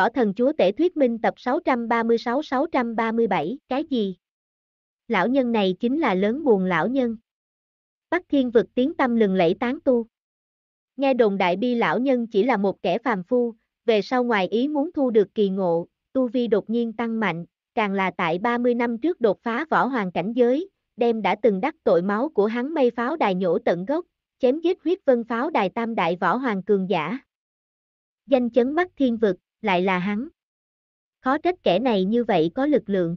Võ Thần Chúa Tể Thuyết Minh tập 636-637, cái gì? Lão nhân này chính là lớn buồn lão nhân. Bắc Thiên vực tiếng tâm lừng lẫy tán tu. Nghe đồn đại bi lão nhân chỉ là một kẻ phàm phu, về sau ngoài ý muốn thu được kỳ ngộ, tu vi đột nhiên tăng mạnh, càng là tại 30 năm trước đột phá võ hoàng cảnh giới, đem đã từng đắc tội máu của hắn mây pháo đài nhổ tận gốc, chém giết huyết vân pháo đài tam đại võ hoàng cường giả. Danh chấn mắt thiên vực lại là hắn. Khó trách kẻ này như vậy có lực lượng.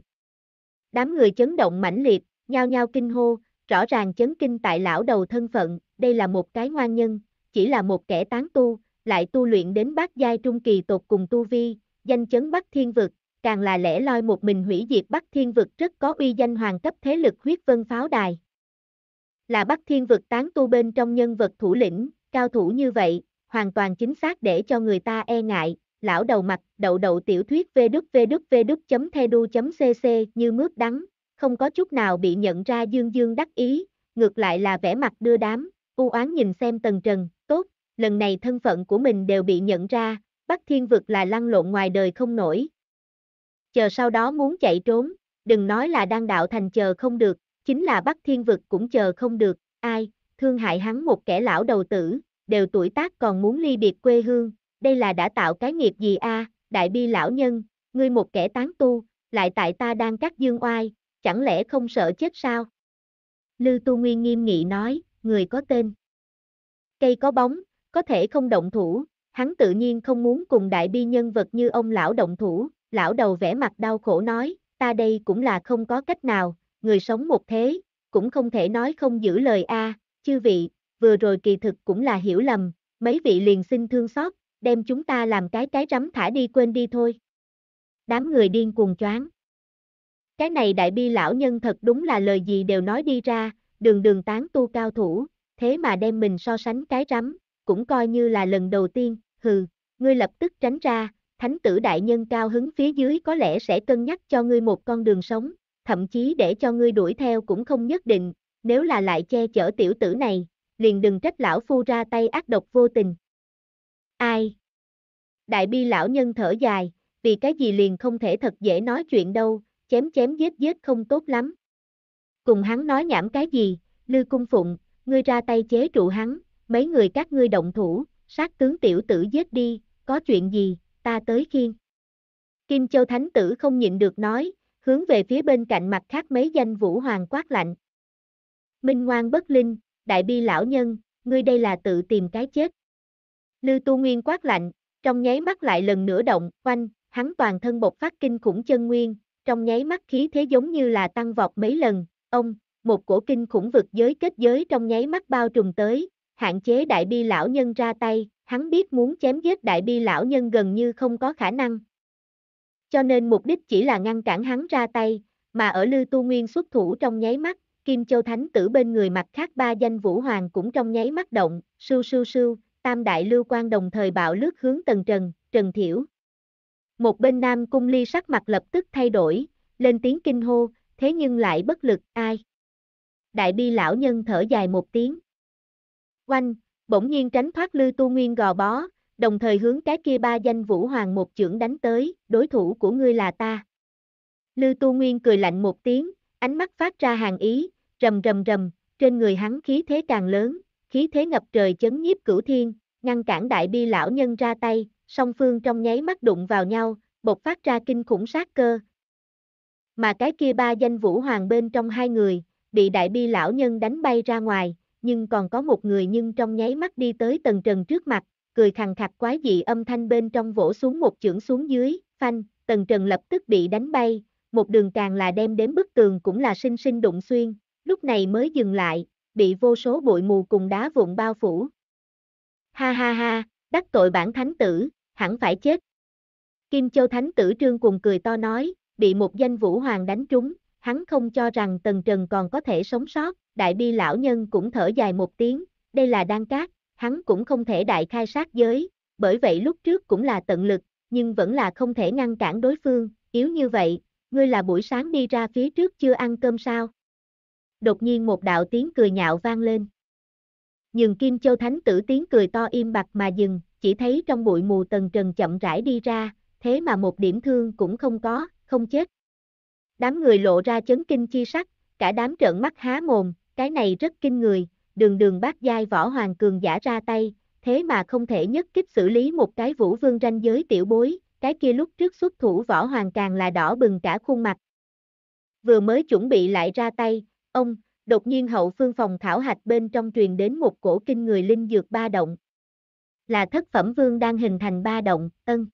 Đám người chấn động mãnh liệt, nhao nhao kinh hô, rõ ràng chấn kinh tại lão đầu thân phận, đây là một cái ngoan nhân, chỉ là một kẻ tán tu, lại tu luyện đến bát giai trung kỳ tột cùng tu vi, danh chấn Bắc Thiên vực, càng là lẽ loi một mình hủy diệt Bắc Thiên vực rất có uy danh hoàng cấp thế lực huyết vân pháo đài. Là Bắc Thiên vực tán tu bên trong nhân vật thủ lĩnh, cao thủ như vậy, hoàn toàn chính xác để cho người ta e ngại, lão đầu mặt, đậu đậu tiểu thuyết vđvđvđ.thedu.cc như mướt đắng, không có chút nào bị nhận ra dương dương đắc ý, ngược lại là vẻ mặt đưa đám, u oán nhìn xem tần trần, tốt, lần này thân phận của mình đều bị nhận ra, Bắc Thiên Vực là lăn lộn ngoài đời không nổi. Chờ sau đó muốn chạy trốn, đừng nói là đang đạo thành chờ không được, chính là Bắc Thiên Vực cũng chờ không được, ai, thương hại hắn một kẻ lão đầu tử, đều tuổi tác còn muốn ly biệt quê hương, đây là đã tạo cái nghiệp gì a đại bi lão nhân, ngươi một kẻ tán tu, lại tại ta đang cắt dương oai, chẳng lẽ không sợ chết sao? Lư Tu Nguyên nghiêm nghị nói, người có tên. Cây có bóng, có thể không động thủ, hắn tự nhiên không muốn cùng đại bi nhân vật như ông lão động thủ, lão đầu vẻ mặt đau khổ nói, ta đây cũng là không có cách nào, người sống một thế, cũng không thể nói không giữ lời a, chư vị, vừa rồi kỳ thực cũng là hiểu lầm, mấy vị liền xin thương xót, đem chúng ta làm cái cái rắm thả đi quên đi thôi. Đám người điên cuồng choáng. Cái này đại bi lão nhân thật đúng là lời gì đều nói đi ra, đường đường tán tu cao thủ, thế mà đem mình so sánh cái rắm, cũng coi như là lần đầu tiên, hừ, ngươi lập tức tránh ra, thánh tử đại nhân cao hứng phía dưới có lẽ sẽ cân nhắc cho ngươi một con đường sống, thậm chí để cho ngươi đuổi theo cũng không nhất định, nếu là lại che chở tiểu tử này, liền đừng trách lão phu ra tay ác độc vô tình. Ai? Đại bi lão nhân thở dài, vì cái gì liền không thể thật dễ nói chuyện đâu, chém chém giết giết không tốt lắm. Cùng hắn nói nhảm cái gì, lư cung phụng, ngươi ra tay chế trụ hắn, mấy người các ngươi động thủ, sát tướng tiểu tử giết đi, có chuyện gì, ta tới khiên. Kim Châu Thánh Tử không nhịn được nói, hướng về phía bên cạnh mặt khác mấy danh vũ hoàng quát lạnh. Minh ngoan bất linh, đại bi lão nhân, ngươi đây là tự tìm cái chết. Lư Tu Nguyên quát lạnh, trong nháy mắt lại lần nữa động, quanh, hắn toàn thân bộc phát kinh khủng chân nguyên, trong nháy mắt khí thế giống như là tăng vọt mấy lần, ông, một cổ kinh khủng vực giới kết giới trong nháy mắt bao trùm tới, hạn chế đại bi lão nhân ra tay, hắn biết muốn chém giết đại bi lão nhân gần như không có khả năng. Cho nên mục đích chỉ là ngăn cản hắn ra tay, mà ở Lư Tu Nguyên xuất thủ trong nháy mắt, Kim Châu Thánh tử bên người mặt khác ba danh vũ hoàng cũng trong nháy mắt động, sưu sưu sưu, tam đại lưu quan đồng thời bạo lướt hướng Tần Trần, Trần Thiểu. Một bên Nam Cung Ly sắc mặt lập tức thay đổi, lên tiếng kinh hô, thế nhưng lại bất lực, ai? Đại bi lão nhân thở dài một tiếng. Oanh, bỗng nhiên tránh thoát Lư Tu Nguyên gò bó, đồng thời hướng cái kia ba danh Vũ Hoàng một chưởng đánh tới, đối thủ của ngươi là ta. Lư Tu Nguyên cười lạnh một tiếng, ánh mắt phát ra hàng ý, rầm rầm rầm, trên người hắn khí thế càng lớn, khí thế ngập trời chấn nhiếp cửu thiên, ngăn cản đại bi lão nhân ra tay, song phương trong nháy mắt đụng vào nhau, bộc phát ra kinh khủng sát cơ. Mà cái kia ba danh vũ hoàng bên trong hai người, bị đại bi lão nhân đánh bay ra ngoài, nhưng còn có một người nhưng trong nháy mắt đi tới tầng trần trước mặt, cười khằng khặc quái dị âm thanh bên trong vỗ xuống một chưởng xuống dưới, phanh, tầng trần lập tức bị đánh bay, một đường càng là đem đến bức tường cũng là sinh sinh đụng xuyên, lúc này mới dừng lại, bị vô số bụi mù cùng đá vụn bao phủ. Ha ha ha, đắc tội bản thánh tử, hẳn phải chết. Kim Châu Thánh tử trương cùng cười to nói, bị một danh vũ hoàng đánh trúng, hắn không cho rằng Tần Trần còn có thể sống sót, đại bi lão nhân cũng thở dài một tiếng, đây là đan cát, hắn cũng không thể đại khai sát giới, bởi vậy lúc trước cũng là tận lực, nhưng vẫn là không thể ngăn cản đối phương, yếu như vậy, ngươi là buổi sáng đi ra phía trước chưa ăn cơm sao? đột nhiên một đạo tiếng cười nhạo vang lên. Nhưng Kim Châu Thánh tử tiếng cười to im bặt mà dừng, chỉ thấy trong bụi mù tầng trần chậm rãi đi ra, thế mà một điểm thương cũng không có, không chết. Đám người lộ ra chấn kinh chi sắc, cả đám trợn mắt há mồm, cái này rất kinh người, đường đường bát giai võ hoàng cường giả ra tay, thế mà không thể nhất kích xử lý một cái vũ vương ranh giới tiểu bối, cái kia lúc trước xuất thủ võ hoàng càng là đỏ bừng cả khuôn mặt. Vừa mới chuẩn bị lại ra tay, Ông, đột nhiên hậu phương phòng khảo hạch bên trong truyền đến một cổ kinh người linh dược ba động. Là thất phẩm vương đang hình thành ba động, ân.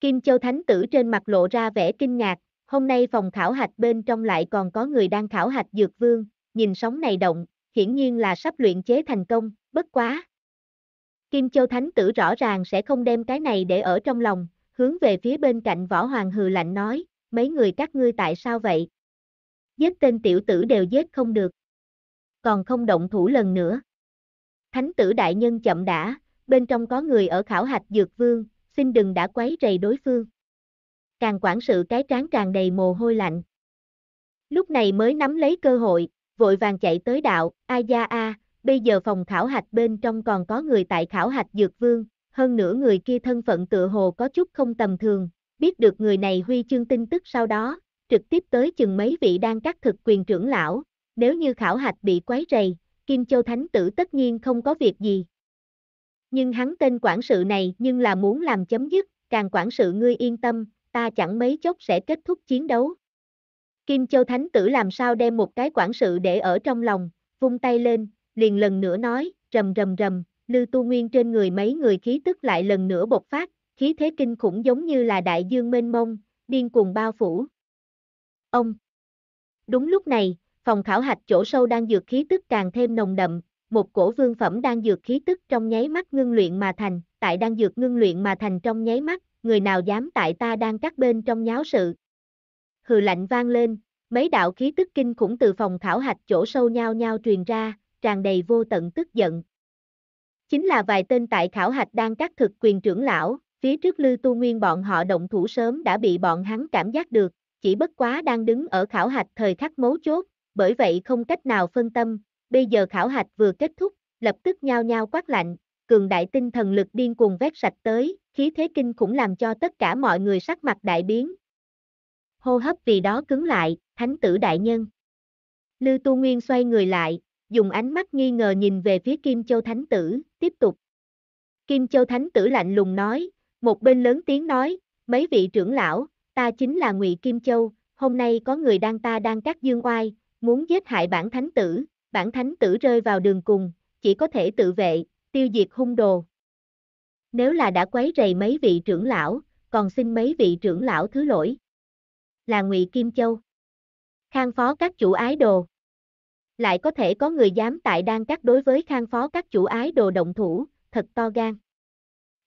Kim Châu Thánh Tử trên mặt lộ ra vẻ kinh ngạc, hôm nay phòng khảo hạch bên trong lại còn có người đang khảo hạch dược vương, nhìn sóng này động, hiển nhiên là sắp luyện chế thành công, bất quá. Kim Châu Thánh Tử rõ ràng sẽ không đem cái này để ở trong lòng, hướng về phía bên cạnh võ hoàng hừ lạnh nói, mấy người các ngươi tại sao vậy? giết tên tiểu tử đều giết không được. Còn không động thủ lần nữa. Thánh tử đại nhân chậm đã, bên trong có người ở khảo hạch dược vương, xin đừng đã quấy rầy đối phương. Càng quản sự cái trán tràn đầy mồ hôi lạnh. Lúc này mới nắm lấy cơ hội, vội vàng chạy tới đạo, a da a, bây giờ phòng khảo hạch bên trong còn có người tại khảo hạch dược vương, hơn nữa người kia thân phận tựa hồ có chút không tầm thường, biết được người này huy chương tin tức sau đó, trực tiếp tới chừng mấy vị đang cắt thực quyền trưởng lão, nếu như khảo hạch bị quấy rầy, Kim Châu Thánh Tử tất nhiên không có việc gì. Nhưng hắn tên quản sự này nhưng là muốn làm chấm dứt, càng quản sự ngươi yên tâm, ta chẳng mấy chốc sẽ kết thúc chiến đấu. Kim Châu Thánh Tử làm sao đem một cái quản sự để ở trong lòng, vung tay lên, liền lần nữa nói, rầm rầm rầm, Lư Tu Nguyên trên người mấy người khí tức lại lần nữa bộc phát, khí thế kinh khủng giống như là đại dương mênh mông, điên cuồng bao phủ ông. Đúng lúc này, phòng khảo hạch chỗ sâu đang dược khí tức càng thêm nồng đậm, một cổ vương phẩm đang dược khí tức trong nháy mắt ngưng luyện mà thành, tại đang dược ngưng luyện mà thành trong nháy mắt, người nào dám tại ta đang cắt bên trong nháo sự. Hừ lạnh vang lên, mấy đạo khí tức kinh khủng từ phòng khảo hạch chỗ sâu nhau nhau truyền ra, tràn đầy vô tận tức giận. Chính là vài tên tại khảo hạch đang cắt thực quyền trưởng lão, phía trước lư tu nguyên bọn họ động thủ sớm đã bị bọn hắn cảm giác được, chỉ bất quá đang đứng ở khảo hạch thời khắc mấu chốt, bởi vậy không cách nào phân tâm, bây giờ khảo hạch vừa kết thúc, lập tức nhao nhao quát lạnh, cường đại tinh thần lực điên cuồng vét sạch tới, khí thế kinh cũng làm cho tất cả mọi người sắc mặt đại biến. Hô hấp vì đó cứng lại, thánh tử đại nhân. Lưu Tu Nguyên xoay người lại, dùng ánh mắt nghi ngờ nhìn về phía Kim Châu Thánh Tử, tiếp tục. Kim Châu Thánh Tử lạnh lùng nói, một bên lớn tiếng nói, mấy vị trưởng lão, ta chính là Ngụy Kim Châu, hôm nay có người đang ta đang cắt dương oai, muốn giết hại bản thánh tử, bản thánh tử rơi vào đường cùng, chỉ có thể tự vệ, tiêu diệt hung đồ. Nếu là đã quấy rầy mấy vị trưởng lão, còn xin mấy vị trưởng lão thứ lỗi. Là Ngụy Kim Châu. Khang phó các chủ ái đồ. Lại có thể có người dám tại đang cắt đối với khang phó các chủ ái đồ động thủ, thật to gan.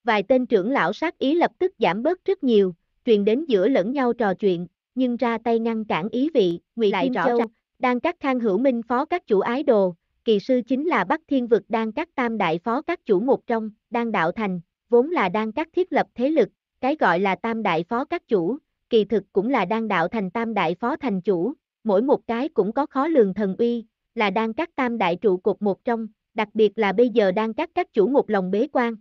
Vài tên trưởng lão sát ý lập tức giảm bớt rất nhiều, truyền đến giữa lẫn nhau trò chuyện, nhưng ra tay ngăn cản ý vị, ngụy lại rõ ra đang các khang hữu minh phó các chủ ái đồ, kỳ sư chính là Bắc Thiên Vực đang các tam đại phó các chủ một trong, đang đạo thành, vốn là đang các thiết lập thế lực, cái gọi là tam đại phó các chủ, kỳ thực cũng là đang đạo thành tam đại phó thành chủ, mỗi một cái cũng có khó lường thần uy, là đang các tam đại trụ cột một trong, đặc biệt là bây giờ đang các các chủ một lòng bế quan.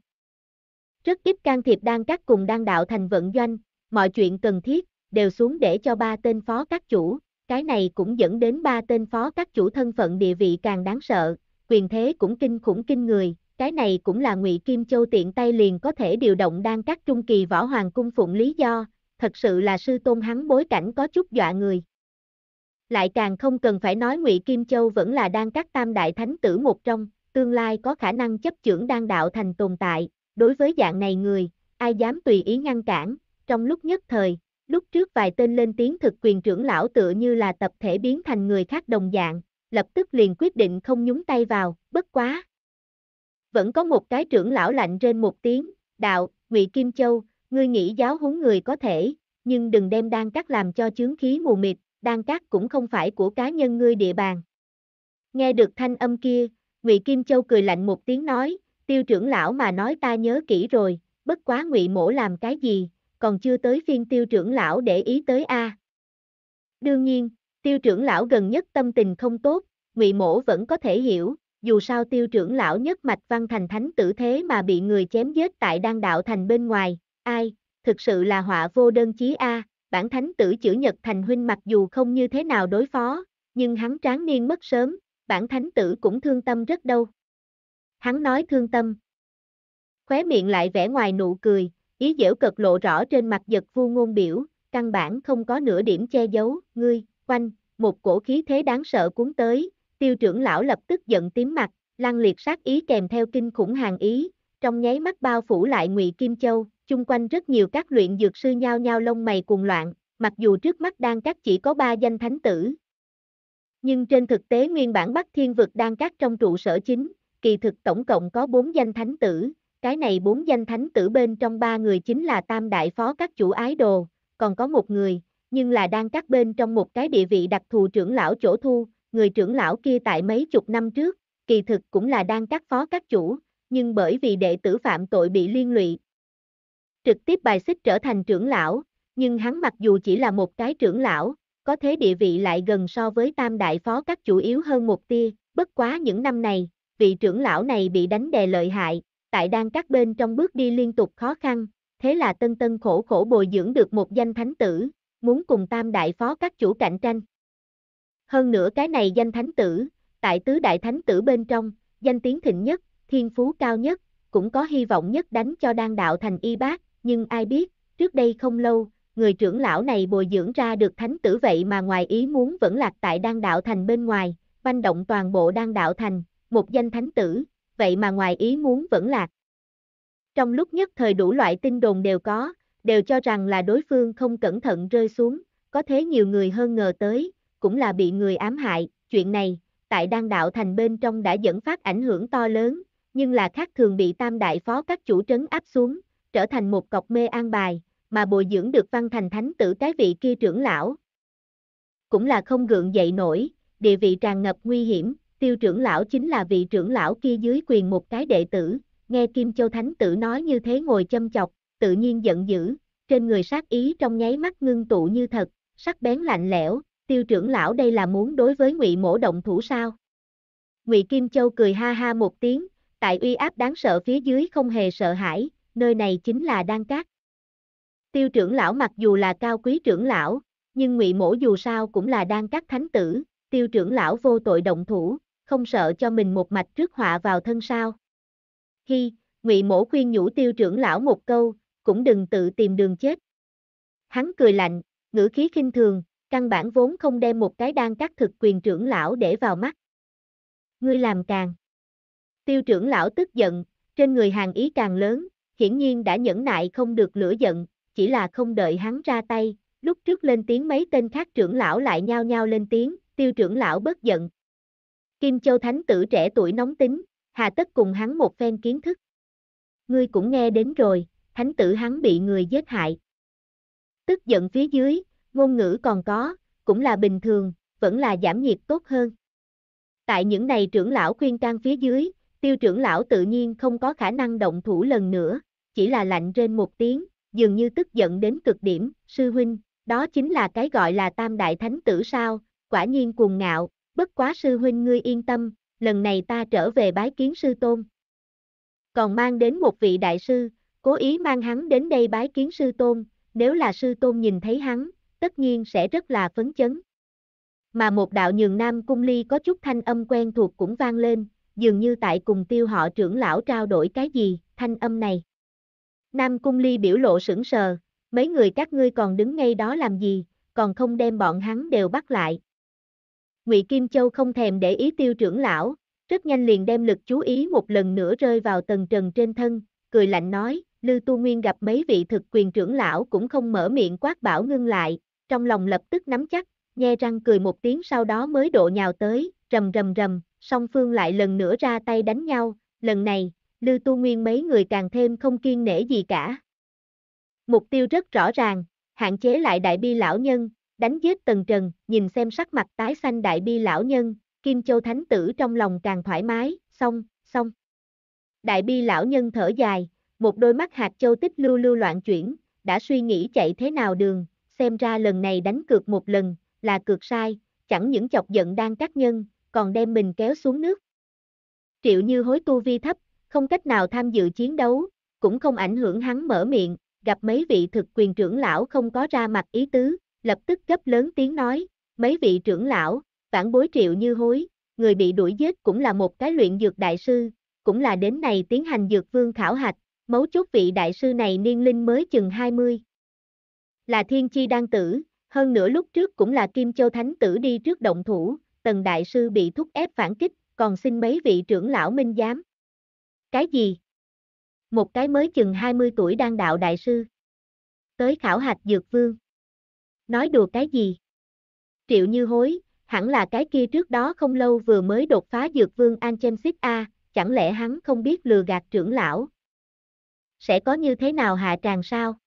Rất ít can thiệp đang các cùng đang đạo thành vận doanh, mọi chuyện cần thiết, đều xuống để cho ba tên phó các chủ, cái này cũng dẫn đến ba tên phó các chủ thân phận địa vị càng đáng sợ, quyền thế cũng kinh khủng kinh người, cái này cũng là Ngụy Kim Châu tiện tay liền có thể điều động đang các trung kỳ võ hoàng cung phụng lý do, thật sự là sư tôn hắn bối cảnh có chút dọa người. Lại càng không cần phải nói Ngụy Kim Châu vẫn là đang các tam đại thánh tử một trong, tương lai có khả năng chấp chưởng đang đạo thành tồn tại, đối với dạng này người, ai dám tùy ý ngăn cản, trong lúc nhất thời, lúc trước vài tên lên tiếng thực quyền trưởng lão tựa như là tập thể biến thành người khác đồng dạng, lập tức liền quyết định không nhúng tay vào, bất quá. Vẫn có một cái trưởng lão lạnh trên một tiếng, đạo, ngụy Kim Châu, ngươi nghĩ giáo huấn người có thể, nhưng đừng đem đan cắt làm cho chướng khí mù mịt, đan cắt cũng không phải của cá nhân ngươi địa bàn. Nghe được thanh âm kia, ngụy Kim Châu cười lạnh một tiếng nói, tiêu trưởng lão mà nói ta nhớ kỹ rồi, bất quá ngụy mổ làm cái gì, còn chưa tới phiên tiêu trưởng lão để ý tới a. Đương nhiên, tiêu trưởng lão gần nhất tâm tình không tốt, ngụy mổ vẫn có thể hiểu, dù sao tiêu trưởng lão nhất mạch văn thành thánh tử thế mà bị người chém giết tại đan đạo thành bên ngoài, ai, thực sự là họa vô đơn chí a, bản thánh tử chữ nhật thành huynh mặc dù không như thế nào đối phó, nhưng hắn tráng niên mất sớm, bản thánh tử cũng thương tâm rất đâu. Hắn nói thương tâm. Khóe miệng lại vẽ ngoài nụ cười, Ý dễu cực lộ rõ trên mặt giật vu ngôn biểu, căn bản không có nửa điểm che giấu, ngươi, quanh, một cổ khí thế đáng sợ cuốn tới, tiêu trưởng lão lập tức giận tím mặt, lăng liệt sát ý kèm theo kinh khủng hàng ý, trong nháy mắt bao phủ lại ngụy Kim Châu, chung quanh rất nhiều các luyện dược sư nhao nhao lông mày cuồng loạn, mặc dù trước mắt đang các chỉ có ba danh thánh tử. Nhưng trên thực tế nguyên bản Bắc Thiên Vực đang các trong trụ sở chính, kỳ thực tổng cộng có bốn danh thánh tử, cái này bốn danh thánh tử bên trong ba người chính là tam đại phó các chủ ái đồ, còn có một người, nhưng là đang các bên trong một cái địa vị đặc thù trưởng lão chỗ thu, người trưởng lão kia tại mấy chục năm trước, kỳ thực cũng là đang các phó các chủ, nhưng bởi vì đệ tử phạm tội bị liên lụy. Trực tiếp bài xích trở thành trưởng lão, nhưng hắn mặc dù chỉ là một cái trưởng lão, có thế địa vị lại gần so với tam đại phó các chủ yếu hơn một tia, bất quá những năm này, vị trưởng lão này bị đánh đè lợi hại, tại đang các bên trong bước đi liên tục khó khăn, thế là tân tân khổ khổ bồi dưỡng được một danh thánh tử, muốn cùng tam đại phó các chủ cạnh tranh. Hơn nữa cái này danh thánh tử, tại tứ đại thánh tử bên trong, danh tiếng thịnh nhất, thiên phú cao nhất, cũng có hy vọng nhất đánh cho đan đạo thành y bác, nhưng ai biết, trước đây không lâu, người trưởng lão này bồi dưỡng ra được thánh tử vậy mà ngoài ý muốn vẫn lạc tại đan đạo thành bên ngoài, banh động toàn bộ đan đạo thành, một danh thánh tử, vậy mà ngoài ý muốn vẫn lạc. Trong lúc nhất thời đủ loại tin đồn đều có, đều cho rằng là đối phương không cẩn thận rơi xuống, có thế nhiều người hơn ngờ tới, cũng là bị người ám hại, chuyện này, tại đan đạo thành bên trong đã dẫn phát ảnh hưởng to lớn, nhưng là khác thường bị tam đại phó các chủ trấn áp xuống, trở thành một cọc mê an bài, mà bồi dưỡng được văn thành thánh tử cái vị kia trưởng lão. Cũng là không gượng dậy nổi, địa vị tràn ngập nguy hiểm, tiêu trưởng lão chính là vị trưởng lão kia dưới quyền một cái đệ tử, nghe Kim Châu Thánh tử nói như thế ngồi châm chọc, tự nhiên giận dữ, trên người sát ý trong nháy mắt ngưng tụ như thật, sắc bén lạnh lẽo, tiêu trưởng lão đây là muốn đối với ngụy mổ động thủ sao. Ngụy Kim Châu cười ha ha một tiếng, tại uy áp đáng sợ phía dưới không hề sợ hãi, nơi này chính là đan cát. Tiêu trưởng lão mặc dù là cao quý trưởng lão, nhưng ngụy mổ dù sao cũng là đan cát thánh tử, tiêu trưởng lão vô tội động thủ, không sợ cho mình một mạch trước họa vào thân sao. khi ngụy mổ khuyên nhủ tiêu trưởng lão một câu, cũng đừng tự tìm đường chết. Hắn cười lạnh, ngữ khí khinh thường, căn bản vốn không đem một cái đan cắt thực quyền trưởng lão để vào mắt. Ngươi làm càng. Tiêu trưởng lão tức giận, trên người hàng ý càng lớn, hiển nhiên đã nhẫn nại không được lửa giận, chỉ là không đợi hắn ra tay, lúc trước lên tiếng mấy tên khác trưởng lão lại nhao nhao lên tiếng, tiêu trưởng lão bất giận, Kim Châu Thánh tử trẻ tuổi nóng tính, hà tất cùng hắn một phen kiến thức. Ngươi cũng nghe đến rồi, thánh tử hắn bị người giết hại. Tức giận phía dưới, ngôn ngữ còn có, cũng là bình thường, vẫn là giảm nhiệt tốt hơn. Tại những này trưởng lão khuyên can phía dưới, tiêu trưởng lão tự nhiên không có khả năng động thủ lần nữa, chỉ là lạnh trên một tiếng, dường như tức giận đến cực điểm, sư huynh, đó chính là cái gọi là tam đại thánh tử sao, quả nhiên cuồng ngạo, bất quá sư huynh ngươi yên tâm, lần này ta trở về bái kiến sư tôn. Còn mang đến một vị đại sư, cố ý mang hắn đến đây bái kiến sư tôn, nếu là sư tôn nhìn thấy hắn, tất nhiên sẽ rất là phấn chấn. Mà một đạo nhường nam cung ly có chút thanh âm quen thuộc cũng vang lên, dường như tại cùng tiêu họ trưởng lão trao đổi cái gì, thanh âm này. Nam cung ly biểu lộ sững sờ, mấy người các ngươi còn đứng ngay đó làm gì, còn không đem bọn hắn đều bắt lại, Ngụy Kim Châu không thèm để ý tiêu trưởng lão, rất nhanh liền đem lực chú ý một lần nữa rơi vào tầng trần trên thân, cười lạnh nói, Lư Tu Nguyên gặp mấy vị thực quyền trưởng lão cũng không mở miệng quát bảo ngưng lại, trong lòng lập tức nắm chắc, nhe răng cười một tiếng sau đó mới độ nhào tới, rầm rầm rầm, song phương lại lần nữa ra tay đánh nhau, lần này, Lư Tu Nguyên mấy người càng thêm không kiên nể gì cả. Mục tiêu rất rõ ràng, hạn chế lại đại bi lão nhân, đánh giết tần trần, nhìn xem sắc mặt tái xanh đại bi lão nhân, Kim Châu Thánh Tử trong lòng càng thoải mái, xong, xong. Đại bi lão nhân thở dài, một đôi mắt hạt châu tích lưu lưu loạn chuyển, đã suy nghĩ chạy thế nào đường, xem ra lần này đánh cược một lần, là cược sai, chẳng những chọc giận đang các nhân, còn đem mình kéo xuống nước. Triệu như hối tu vi thấp, không cách nào tham dự chiến đấu, cũng không ảnh hưởng hắn mở miệng, gặp mấy vị thực quyền trưởng lão không có ra mặt ý tứ, lập tức gấp lớn tiếng nói, mấy vị trưởng lão, vãn bối triệu như hối, người bị đuổi giết cũng là một cái luyện dược đại sư, cũng là đến này tiến hành dược vương khảo hạch, mấu chốt vị đại sư này niên linh mới chừng 20. Là thiên chi đang tử, hơn nữa lúc trước cũng là Kim Châu Thánh tử đi trước động thủ, tần đại sư bị thúc ép phản kích, còn xin mấy vị trưởng lão minh giám. Cái gì? Một cái mới chừng 20 tuổi đang đạo đại sư. Tới khảo hạch dược vương. Nói đùa cái gì? Triệu Như hối, hẳn là cái kia trước đó không lâu vừa mới đột phá dược vương Anchemsit A, chẳng lẽ hắn không biết lừa gạt trưởng lão? Sẽ có như thế nào hạ tràng sao?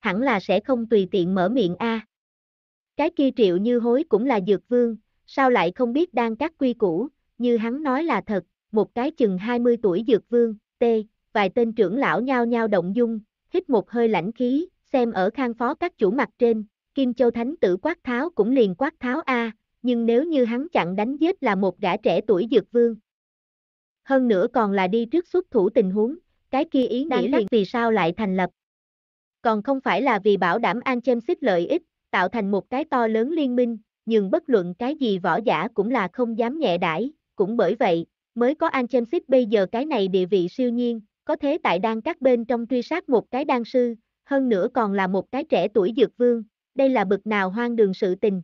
Hẳn là sẽ không tùy tiện mở miệng A. Cái kia triệu như hối cũng là dược vương, sao lại không biết đang các quy củ, như hắn nói là thật, một cái chừng 20 tuổi dược vương, T, vài tên trưởng lão nhao nhao động dung, hít một hơi lãnh khí, xem ở khang phó các chủ mặt trên, Kim Châu Thánh tử quát tháo cũng liền quát tháo A, nhưng nếu như hắn chặn đánh giết là một gã trẻ tuổi dược vương. Hơn nữa còn là đi trước xuất thủ tình huống, cái kia ý nghĩa liền vì sao lại thành lập. Còn không phải là vì bảo đảm an chêm xích lợi ích, tạo thành một cái to lớn liên minh, nhưng bất luận cái gì võ giả cũng là không dám nhẹ đãi, cũng bởi vậy, mới có an chêm xích bây giờ cái này địa vị siêu nhiên, có thế tại đang các bên trong truy sát một cái đan sư, hơn nữa còn là một cái trẻ tuổi dược vương, đây là bực nào hoang đường sự tình.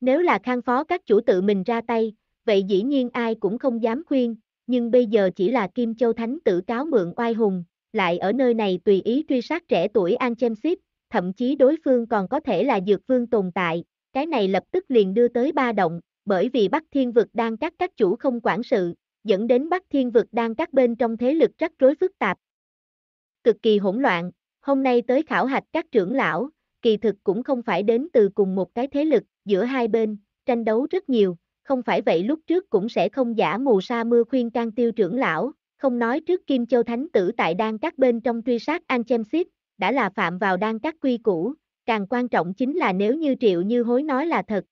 Nếu là khang phó các chủ tự mình ra tay, vậy dĩ nhiên ai cũng không dám khuyên, nhưng bây giờ chỉ là Kim Châu Thánh tử cáo mượn oai hùng, lại ở nơi này tùy ý truy sát trẻ tuổi An Chemsip, thậm chí đối phương còn có thể là dược vương tồn tại, cái này lập tức liền đưa tới ba động, bởi vì Bắc Thiên Vực đang các các chủ không quản sự, dẫn đến Bắc Thiên Vực đang các bên trong thế lực rắc rối phức tạp. Cực kỳ hỗn loạn, hôm nay tới khảo hạch các trưởng lão, kỳ thực cũng không phải đến từ cùng một cái thế lực, giữa hai bên, tranh đấu rất nhiều, không phải vậy lúc trước cũng sẽ không giả mù sa mưa khuyên can tiêu trưởng lão, không nói trước Kim Châu Thánh tử tại đan các bên trong truy sát An Chemsit, đã là phạm vào đan các quy củ, càng quan trọng chính là nếu như triệu như hối nói là thật.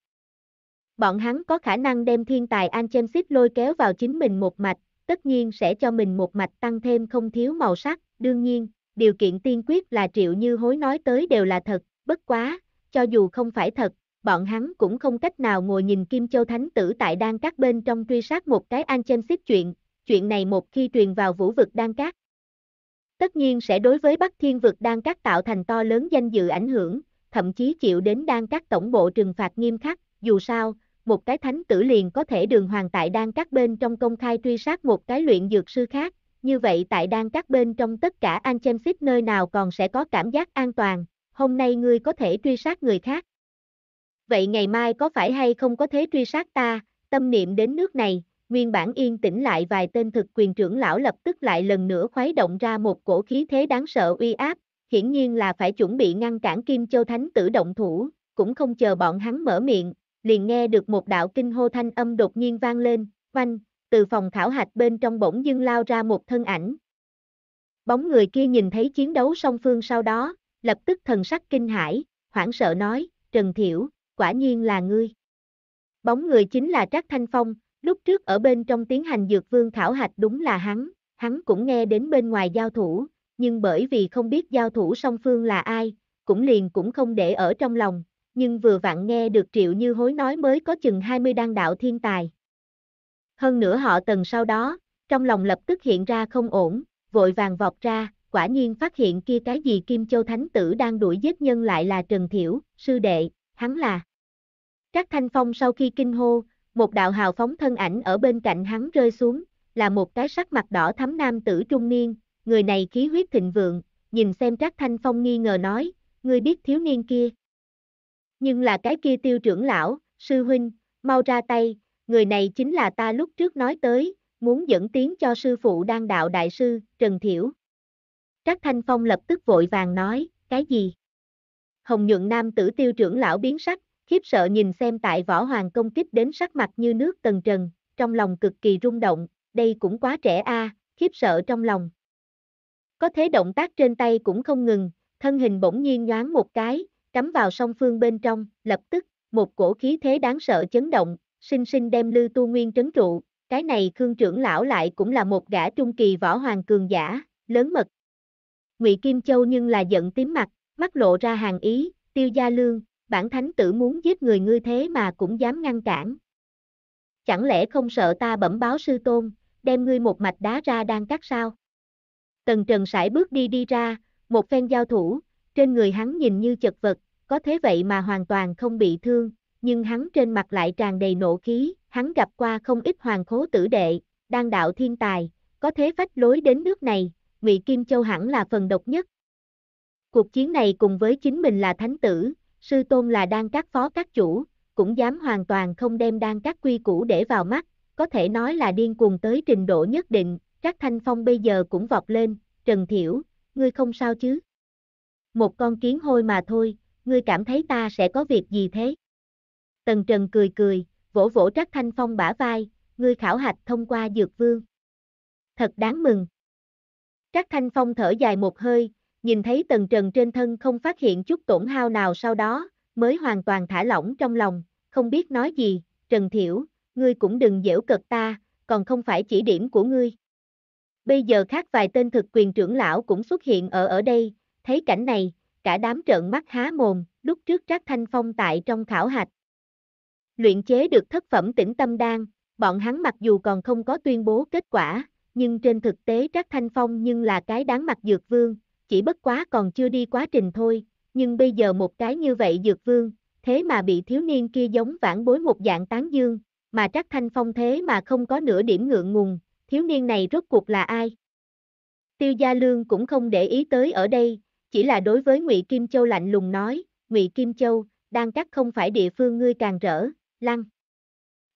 Bọn hắn có khả năng đem thiên tài An Chemsit lôi kéo vào chính mình một mạch, tất nhiên sẽ cho mình một mạch tăng thêm không thiếu màu sắc, đương nhiên, điều kiện tiên quyết là triệu như hối nói tới đều là thật, bất quá, cho dù không phải thật, bọn hắn cũng không cách nào ngồi nhìn Kim Châu Thánh Tử tại Đan Các bên trong truy sát một cái an chênh xích chuyện, chuyện này một khi truyền vào vũ vực Đan Các. Tất nhiên sẽ đối với Bắc Thiên vực Đan Các tạo thành to lớn danh dự ảnh hưởng, thậm chí chịu đến Đan Các tổng bộ trừng phạt nghiêm khắc, dù sao, một cái thánh tử liền có thể đường hoàng tại Đan Các bên trong công khai truy sát một cái luyện dược sư khác, như vậy tại Đan Các bên trong tất cả an chênh xích nơi nào còn sẽ có cảm giác an toàn, hôm nay ngươi có thể truy sát người khác. Vậy ngày mai có phải hay không có thế truy sát ta, tâm niệm đến nước này, nguyên bản yên tĩnh lại vài tên thực quyền trưởng lão lập tức lại lần nữa khuấy động ra một cổ khí thế đáng sợ uy áp, hiển nhiên là phải chuẩn bị ngăn cản Kim Châu Thánh tử động thủ, cũng không chờ bọn hắn mở miệng, liền nghe được một đạo kinh hô thanh âm đột nhiên vang lên, oanh, từ phòng khảo hạch bên trong bỗng dưng lao ra một thân ảnh. Bóng người kia nhìn thấy chiến đấu song phương sau đó, lập tức thần sắc kinh hãi, hoảng sợ nói, Trần Thiểu, quả nhiên là ngươi. Bóng người chính là Trác Thanh Phong, lúc trước ở bên trong tiến hành dược vương khảo hạch đúng là hắn, hắn cũng nghe đến bên ngoài giao thủ, nhưng bởi vì không biết giao thủ song phương là ai, cũng liền cũng không để ở trong lòng, nhưng vừa vặn nghe được Triệu Như Hối nói mới có chừng 20 đan đạo thiên tài. Hơn nữa họ tần sau đó, trong lòng lập tức hiện ra không ổn, vội vàng vọt ra, quả nhiên phát hiện kia cái gì Kim Châu Thánh Tử đang đuổi giết nhân lại là Trần Thiểu, sư đệ, hắn là. Các thanh phong sau khi kinh hô, một đạo hào phóng thân ảnh ở bên cạnh hắn rơi xuống, là một cái sắc mặt đỏ thắm nam tử trung niên, người này khí huyết thịnh vượng, nhìn xem Trác Thanh Phong nghi ngờ nói, ngươi biết thiếu niên kia. Nhưng là cái kia tiêu trưởng lão, sư huynh, mau ra tay, người này chính là ta lúc trước nói tới, muốn dẫn tiếng cho sư phụ đang đạo đại sư, Trần Thiểu. Trác Thanh Phong lập tức vội vàng nói, cái gì? Hồng nhuận nam tử tiêu trưởng lão biến sắc, khiếp sợ nhìn xem tại võ hoàng công kích đến sắc mặt như nước tần trần, trong lòng cực kỳ rung động, đây cũng quá trẻ a, khiếp sợ trong lòng. Có thế động tác trên tay cũng không ngừng, thân hình bỗng nhiên nhoáng một cái, cắm vào song phương bên trong, lập tức, một cổ khí thế đáng sợ chấn động, sinh sinh đem Lư Tu Nguyên trấn trụ, cái này Khương trưởng lão lại cũng là một gã trung kỳ võ hoàng cường giả, lớn mật, Ngụy Kim Châu nhưng là giận tím mặt, mắt lộ ra hàng ý, tiêu gia lương, bản thánh tử muốn giết người ngươi thế mà cũng dám ngăn cản. Chẳng lẽ không sợ ta bẩm báo sư tôn, đem ngươi một mạch đá ra đang cắt sao? Tần Trần sải bước đi đi ra, một phen giao thủ, trên người hắn nhìn như chật vật, có thế vậy mà hoàn toàn không bị thương, nhưng hắn trên mặt lại tràn đầy nộ khí, hắn gặp qua không ít hoàng khố tử đệ, đang đạo thiên tài, có thế phách lối đến nước này, Ngụy Kim Châu hẳn là phần độc nhất. Cuộc chiến này cùng với chính mình là thánh tử, sư tôn là đang các phó các chủ, cũng dám hoàn toàn không đem đang các quy củ để vào mắt, có thể nói là điên cuồng tới trình độ nhất định, các thanh phong bây giờ cũng vọt lên, Trần Thiểu, ngươi không sao chứ? Một con kiến hôi mà thôi, ngươi cảm thấy ta sẽ có việc gì thế? Tần Trần cười cười, vỗ vỗ Trác Thanh Phong bả vai, ngươi khảo hạch thông qua dược vương. Thật đáng mừng. Trác Thanh Phong thở dài một hơi, nhìn thấy tần trần trên thân không phát hiện chút tổn hao nào sau đó, mới hoàn toàn thả lỏng trong lòng, không biết nói gì, Trần Thiểu, ngươi cũng đừng dễu cợt ta, còn không phải chỉ điểm của ngươi. Bây giờ khác vài tên thực quyền trưởng lão cũng xuất hiện ở ở đây, thấy cảnh này, cả đám trợn mắt há mồm, lúc trước Trác Thanh Phong tại trong khảo hạch. Luyện chế được thất phẩm tĩnh tâm đan, bọn hắn mặc dù còn không có tuyên bố kết quả, nhưng trên thực tế Trác Thanh Phong nhưng là cái đáng mặt dược vương, chỉ bất quá còn chưa đi quá trình thôi, nhưng bây giờ một cái như vậy dược vương, thế mà bị thiếu niên kia giống vãn bối một dạng tán dương, mà Trác Thanh Phong thế mà không có nửa điểm ngượng ngùng, thiếu niên này rốt cuộc là ai? Tiêu Gia Lương cũng không để ý tới ở đây, chỉ là đối với Ngụy Kim Châu lạnh lùng nói, Ngụy Kim Châu, đang cắt không phải địa phương ngươi càng rỡ, lăng.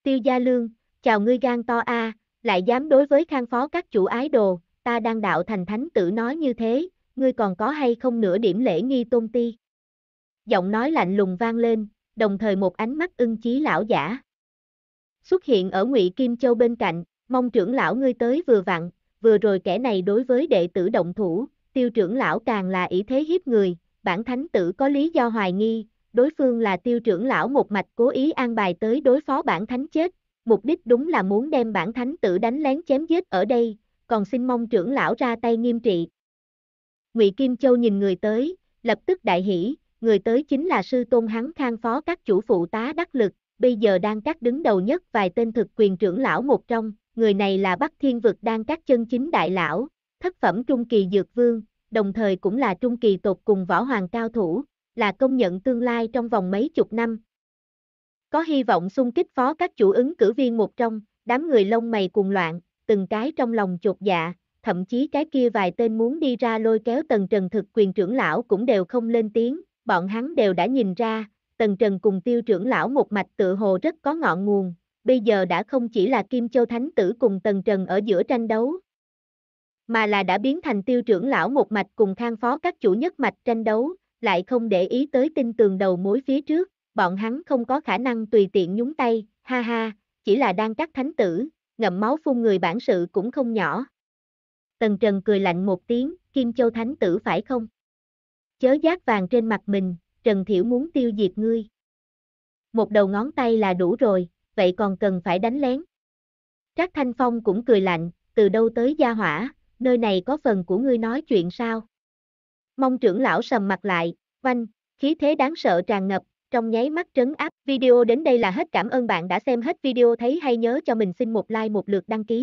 Tiêu Gia Lương, chào ngươi gan to a, à, lại dám đối với khang phó các chủ ái đồ, ta đang đạo thành thánh tử nói như thế, ngươi còn có hay không nửa điểm lễ nghi tôn ti. Giọng nói lạnh lùng vang lên, đồng thời một ánh mắt ưng chí lão giả. Xuất hiện ở ngụy Kim Châu bên cạnh, mong trưởng lão ngươi tới vừa vặn, vừa rồi kẻ này đối với đệ tử động thủ, tiêu trưởng lão càng là ý thế hiếp người, bản thánh tử có lý do hoài nghi, đối phương là tiêu trưởng lão một mạch cố ý an bài tới đối phó bản thánh chết, mục đích đúng là muốn đem bản thánh tử đánh lén chém giết ở đây, còn xin mong trưởng lão ra tay nghiêm trị. Ngụy Kim Châu nhìn người tới, lập tức đại hỉ, người tới chính là sư tôn hắn khang phó các chủ phụ tá đắc lực, bây giờ đang các đứng đầu nhất vài tên thực quyền trưởng lão một trong, người này là Bắc Thiên Vực đang các chân chính đại lão, thất phẩm trung kỳ dược vương, đồng thời cũng là trung kỳ tột cùng võ hoàng cao thủ, là công nhận tương lai trong vòng mấy chục năm, có hy vọng xung kích phó các chủ ứng cử viên một trong, đám người lông mày cuồng loạn, từng cái trong lòng chột dạ, thậm chí cái kia vài tên muốn đi ra lôi kéo tần trần thực quyền trưởng lão cũng đều không lên tiếng, bọn hắn đều đã nhìn ra, tần trần cùng tiêu trưởng lão một mạch tự hồ rất có ngọn nguồn, bây giờ đã không chỉ là Kim Châu Thánh Tử cùng tần trần ở giữa tranh đấu, mà là đã biến thành tiêu trưởng lão một mạch cùng khang phó các chủ nhất mạch tranh đấu, lại không để ý tới tinh tường đầu mối phía trước bọn hắn không có khả năng tùy tiện nhúng tay, ha ha, chỉ là đang cắt thánh tử, ngậm máu phun người bản sự cũng không nhỏ. Tần Trần cười lạnh một tiếng, Kim Châu thánh tử phải không? Chớ giác vàng trên mặt mình, Trần Thiểu muốn tiêu diệt ngươi. Một đầu ngón tay là đủ rồi, vậy còn cần phải đánh lén. Trác Thanh Phong cũng cười lạnh, từ đâu tới gia hỏa, nơi này có phần của ngươi nói chuyện sao? Mong trưởng lão sầm mặt lại, vanh, khí thế đáng sợ tràn ngập, trong nháy mắt trấn áp. Video đến đây là hết cảm ơn bạn đã xem hết video thấy hay nhớ cho mình xin một like một lượt đăng ký.